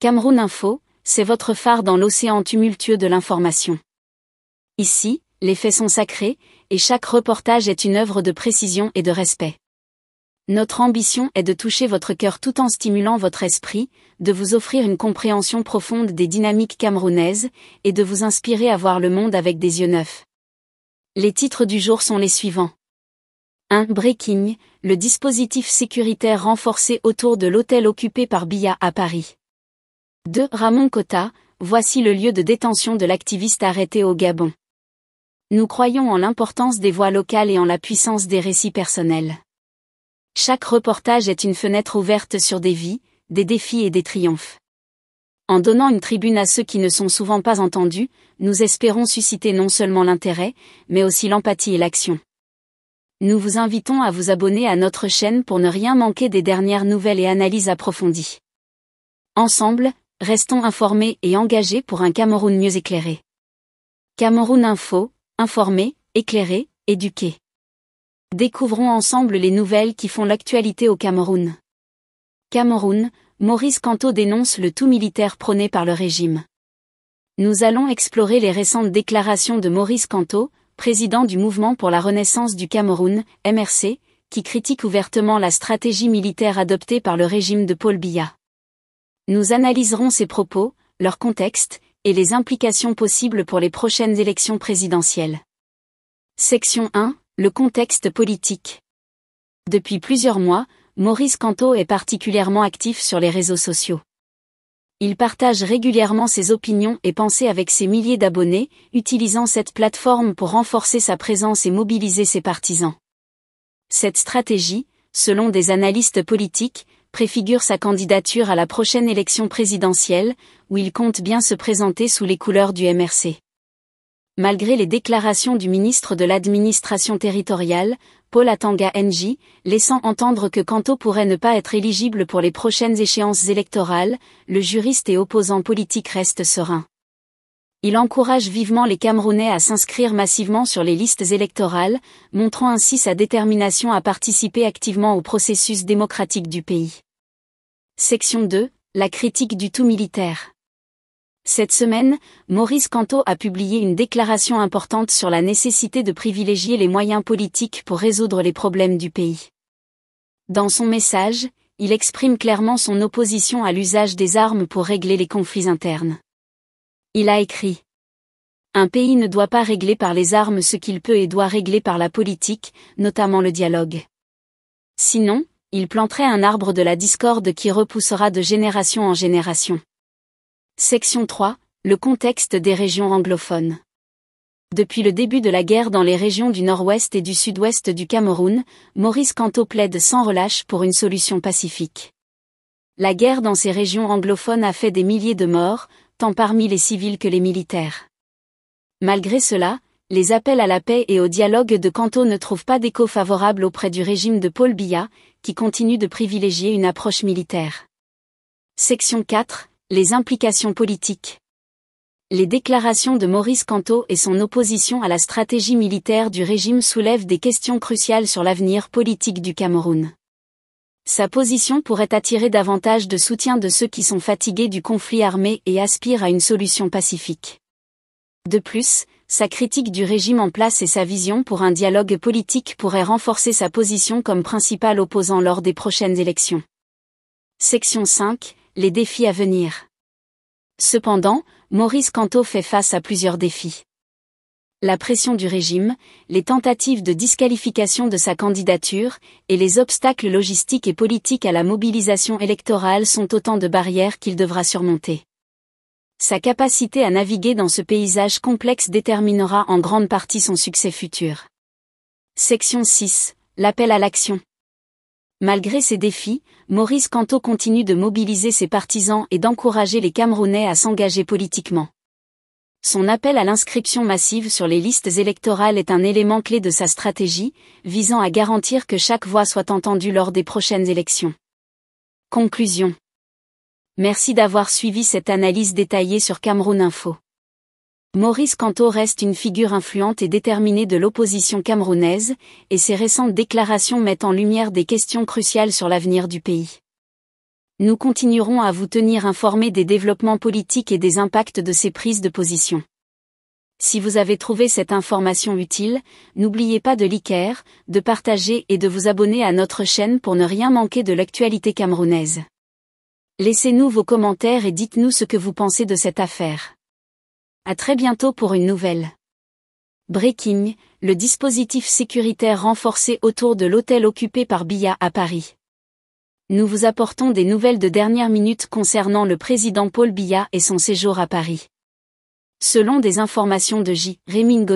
Cameroun Info, c'est votre phare dans l'océan tumultueux de l'information. Ici, les faits sont sacrés, et chaque reportage est une œuvre de précision et de respect. Notre ambition est de toucher votre cœur tout en stimulant votre esprit, de vous offrir une compréhension profonde des dynamiques camerounaises, et de vous inspirer à voir le monde avec des yeux neufs. Les titres du jour sont les suivants. 1. Breaking, le dispositif sécuritaire renforcé autour de l'hôtel occupé par BIA à Paris. 2. Ramon Cotta, voici le lieu de détention de l'activiste arrêté au Gabon. Nous croyons en l'importance des voix locales et en la puissance des récits personnels. Chaque reportage est une fenêtre ouverte sur des vies, des défis et des triomphes. En donnant une tribune à ceux qui ne sont souvent pas entendus, nous espérons susciter non seulement l'intérêt, mais aussi l'empathie et l'action. Nous vous invitons à vous abonner à notre chaîne pour ne rien manquer des dernières nouvelles et analyses approfondies. Ensemble, Restons informés et engagés pour un Cameroun mieux éclairé. Cameroun Info, informé, éclairé, éduqué. Découvrons ensemble les nouvelles qui font l'actualité au Cameroun. Cameroun, Maurice Canto dénonce le tout militaire prôné par le régime. Nous allons explorer les récentes déclarations de Maurice Canto, président du Mouvement pour la Renaissance du Cameroun, MRC, qui critique ouvertement la stratégie militaire adoptée par le régime de Paul Biya. Nous analyserons ces propos, leur contexte, et les implications possibles pour les prochaines élections présidentielles. Section 1. Le contexte politique. Depuis plusieurs mois, Maurice Canto est particulièrement actif sur les réseaux sociaux. Il partage régulièrement ses opinions et pensées avec ses milliers d'abonnés, utilisant cette plateforme pour renforcer sa présence et mobiliser ses partisans. Cette stratégie, selon des analystes politiques, préfigure sa candidature à la prochaine élection présidentielle, où il compte bien se présenter sous les couleurs du MRC. Malgré les déclarations du ministre de l'administration territoriale, Paul Atanga Nji, laissant entendre que Kanto pourrait ne pas être éligible pour les prochaines échéances électorales, le juriste et opposant politique reste serein. Il encourage vivement les Camerounais à s'inscrire massivement sur les listes électorales, montrant ainsi sa détermination à participer activement au processus démocratique du pays. Section 2. La critique du tout militaire. Cette semaine, Maurice Canto a publié une déclaration importante sur la nécessité de privilégier les moyens politiques pour résoudre les problèmes du pays. Dans son message, il exprime clairement son opposition à l'usage des armes pour régler les conflits internes. Il a écrit Un pays ne doit pas régler par les armes ce qu'il peut et doit régler par la politique, notamment le dialogue. Sinon, il planterait un arbre de la discorde qui repoussera de génération en génération. Section 3. Le contexte des régions anglophones. Depuis le début de la guerre dans les régions du nord-ouest et du sud-ouest du Cameroun, Maurice Kanto plaide sans relâche pour une solution pacifique. La guerre dans ces régions anglophones a fait des milliers de morts, tant parmi les civils que les militaires. Malgré cela, les appels à la paix et au dialogue de Canto ne trouvent pas d'écho favorable auprès du régime de Paul Biya, qui continue de privilégier une approche militaire. Section 4. Les implications politiques. Les déclarations de Maurice Canto et son opposition à la stratégie militaire du régime soulèvent des questions cruciales sur l'avenir politique du Cameroun sa position pourrait attirer davantage de soutien de ceux qui sont fatigués du conflit armé et aspirent à une solution pacifique. De plus, sa critique du régime en place et sa vision pour un dialogue politique pourraient renforcer sa position comme principal opposant lors des prochaines élections. Section 5. Les défis à venir. Cependant, Maurice Canto fait face à plusieurs défis la pression du régime, les tentatives de disqualification de sa candidature, et les obstacles logistiques et politiques à la mobilisation électorale sont autant de barrières qu'il devra surmonter. Sa capacité à naviguer dans ce paysage complexe déterminera en grande partie son succès futur. Section 6. L'appel à l'action. Malgré ces défis, Maurice Canto continue de mobiliser ses partisans et d'encourager les Camerounais à s'engager politiquement. Son appel à l'inscription massive sur les listes électorales est un élément clé de sa stratégie, visant à garantir que chaque voix soit entendue lors des prochaines élections. Conclusion. Merci d'avoir suivi cette analyse détaillée sur Cameroun Info. Maurice Canto reste une figure influente et déterminée de l'opposition camerounaise, et ses récentes déclarations mettent en lumière des questions cruciales sur l'avenir du pays nous continuerons à vous tenir informés des développements politiques et des impacts de ces prises de position. Si vous avez trouvé cette information utile, n'oubliez pas de liker, de partager et de vous abonner à notre chaîne pour ne rien manquer de l'actualité camerounaise. Laissez-nous vos commentaires et dites-nous ce que vous pensez de cette affaire. À très bientôt pour une nouvelle. Breaking, le dispositif sécuritaire renforcé autour de l'hôtel occupé par Billa à Paris nous vous apportons des nouvelles de dernière minute concernant le président Paul Biya et son séjour à Paris. Selon des informations de J. Rémy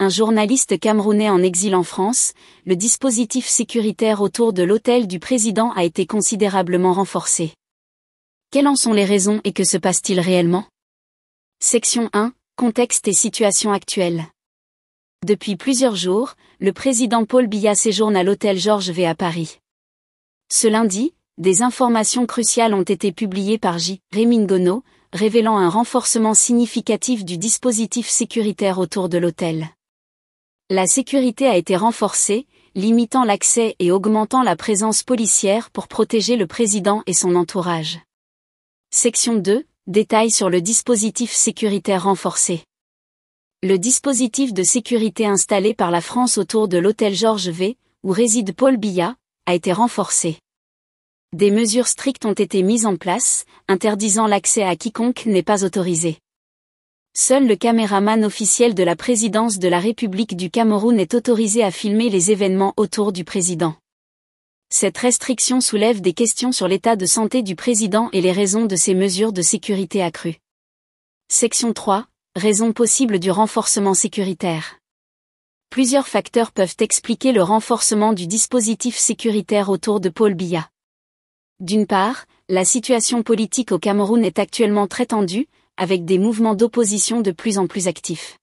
un journaliste camerounais en exil en France, le dispositif sécuritaire autour de l'hôtel du président a été considérablement renforcé. Quelles en sont les raisons et que se passe-t-il réellement Section 1. Contexte et situation actuelle. Depuis plusieurs jours, le président Paul Biya séjourne à l'hôtel Georges V à Paris. Ce lundi, des informations cruciales ont été publiées par J. Remingono, révélant un renforcement significatif du dispositif sécuritaire autour de l'hôtel. La sécurité a été renforcée, limitant l'accès et augmentant la présence policière pour protéger le président et son entourage. Section 2. Détails sur le dispositif sécuritaire renforcé. Le dispositif de sécurité installé par la France autour de l'hôtel Georges V, où réside Paul Biya, a été renforcé. Des mesures strictes ont été mises en place, interdisant l'accès à quiconque n'est pas autorisé. Seul le caméraman officiel de la présidence de la République du Cameroun est autorisé à filmer les événements autour du président. Cette restriction soulève des questions sur l'état de santé du président et les raisons de ces mesures de sécurité accrues. Section 3. Raisons possibles du renforcement sécuritaire. Plusieurs facteurs peuvent expliquer le renforcement du dispositif sécuritaire autour de Paul Biya. D'une part, la situation politique au Cameroun est actuellement très tendue, avec des mouvements d'opposition de plus en plus actifs.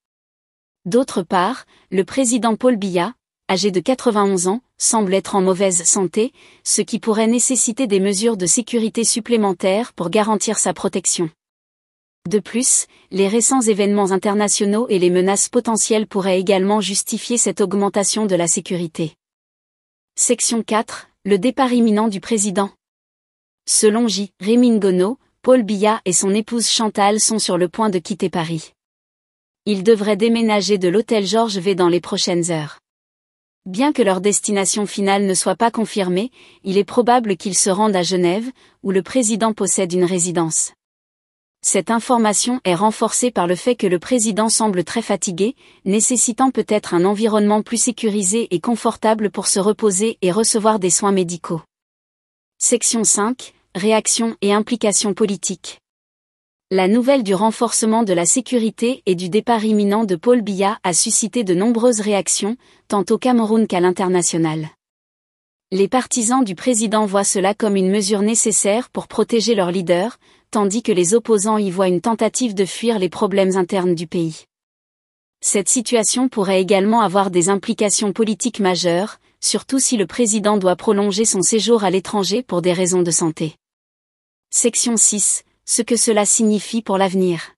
D'autre part, le président Paul Biya, âgé de 91 ans, semble être en mauvaise santé, ce qui pourrait nécessiter des mesures de sécurité supplémentaires pour garantir sa protection. De plus, les récents événements internationaux et les menaces potentielles pourraient également justifier cette augmentation de la sécurité. Section 4. Le départ imminent du président. Selon J. Rémingono, Paul Biya et son épouse Chantal sont sur le point de quitter Paris. Ils devraient déménager de l'hôtel Georges V dans les prochaines heures. Bien que leur destination finale ne soit pas confirmée, il est probable qu'ils se rendent à Genève, où le président possède une résidence. Cette information est renforcée par le fait que le président semble très fatigué, nécessitant peut-être un environnement plus sécurisé et confortable pour se reposer et recevoir des soins médicaux. Section 5, réactions et implications politiques. La nouvelle du renforcement de la sécurité et du départ imminent de Paul Biya a suscité de nombreuses réactions, tant au Cameroun qu'à l'international. Les partisans du président voient cela comme une mesure nécessaire pour protéger leur leader, tandis que les opposants y voient une tentative de fuir les problèmes internes du pays. Cette situation pourrait également avoir des implications politiques majeures, surtout si le président doit prolonger son séjour à l'étranger pour des raisons de santé. Section 6. Ce que cela signifie pour l'avenir.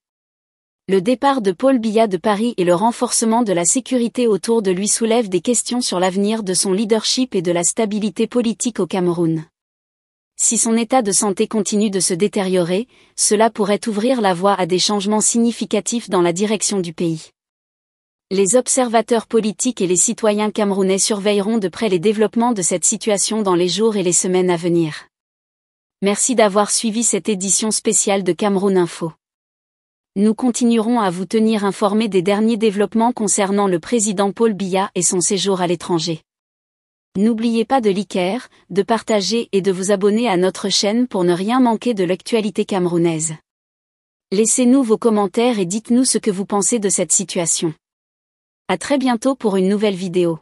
Le départ de Paul Biya de Paris et le renforcement de la sécurité autour de lui soulèvent des questions sur l'avenir de son leadership et de la stabilité politique au Cameroun. Si son état de santé continue de se détériorer, cela pourrait ouvrir la voie à des changements significatifs dans la direction du pays les observateurs politiques et les citoyens camerounais surveilleront de près les développements de cette situation dans les jours et les semaines à venir. Merci d'avoir suivi cette édition spéciale de Cameroun Info. Nous continuerons à vous tenir informés des derniers développements concernant le président Paul Biya et son séjour à l'étranger. N'oubliez pas de liker, de partager et de vous abonner à notre chaîne pour ne rien manquer de l'actualité camerounaise. Laissez-nous vos commentaires et dites-nous ce que vous pensez de cette situation. À très bientôt pour une nouvelle vidéo.